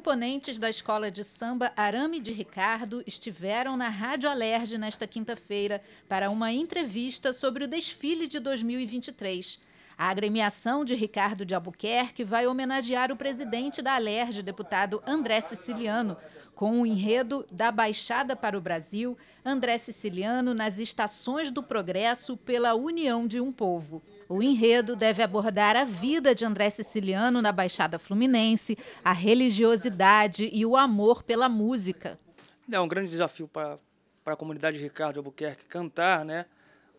componentes da escola de samba Arame de Ricardo estiveram na Rádio Alerj nesta quinta-feira para uma entrevista sobre o desfile de 2023. A agremiação de Ricardo de Albuquerque vai homenagear o presidente da Alerj, deputado André Siciliano, com o enredo Da Baixada para o Brasil, André Siciliano nas Estações do Progresso pela União de um Povo. O enredo deve abordar a vida de André Siciliano na Baixada Fluminense, a religiosidade e o amor pela música. É um grande desafio para, para a comunidade de Ricardo Albuquerque cantar, né?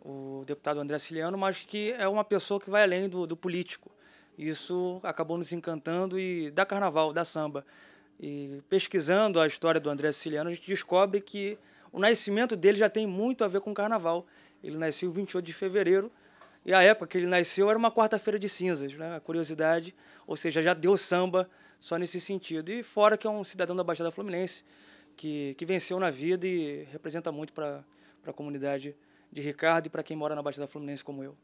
o deputado André Ciliano, mas que é uma pessoa que vai além do, do político. Isso acabou nos encantando e da carnaval, da samba. E pesquisando a história do André Ciliano, a gente descobre que o nascimento dele já tem muito a ver com o carnaval. Ele nasceu 28 de fevereiro e a época que ele nasceu era uma quarta-feira de cinzas, né? A curiosidade, ou seja, já deu samba só nesse sentido. E fora que é um cidadão da Baixada Fluminense que, que venceu na vida e representa muito para a comunidade de Ricardo e para quem mora na Baixada Fluminense como eu.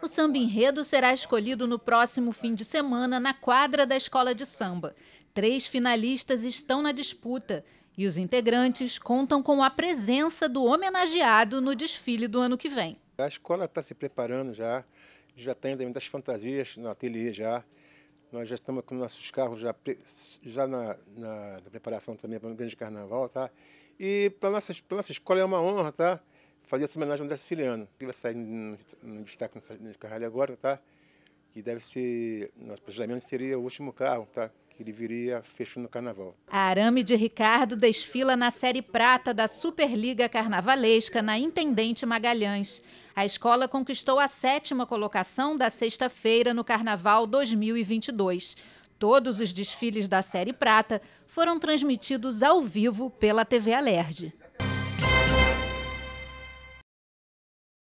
O samba enredo será escolhido no próximo fim de semana na quadra da Escola de Samba. Três finalistas estão na disputa e os integrantes contam com a presença do homenageado no desfile do ano que vem. A escola está se preparando já, já tem tá também das fantasias no ateliê já. Nós já estamos com nossos carros já, já na, na, na preparação também para o grande carnaval, tá? E para nossa, nossa escola é uma honra, tá? fazer essa homenagem ao André Siciliano. que vai sair no, destaque no Carralho agora, tá? Que deve ser, nosso planejamento seria o último carro, tá? que ele viria fechando o carnaval. A Arame de Ricardo desfila na série prata da Superliga Carnavalesca na Intendente Magalhães. A escola conquistou a sétima colocação da sexta-feira no Carnaval 2022. Todos os desfiles da série prata foram transmitidos ao vivo pela TV Alerj.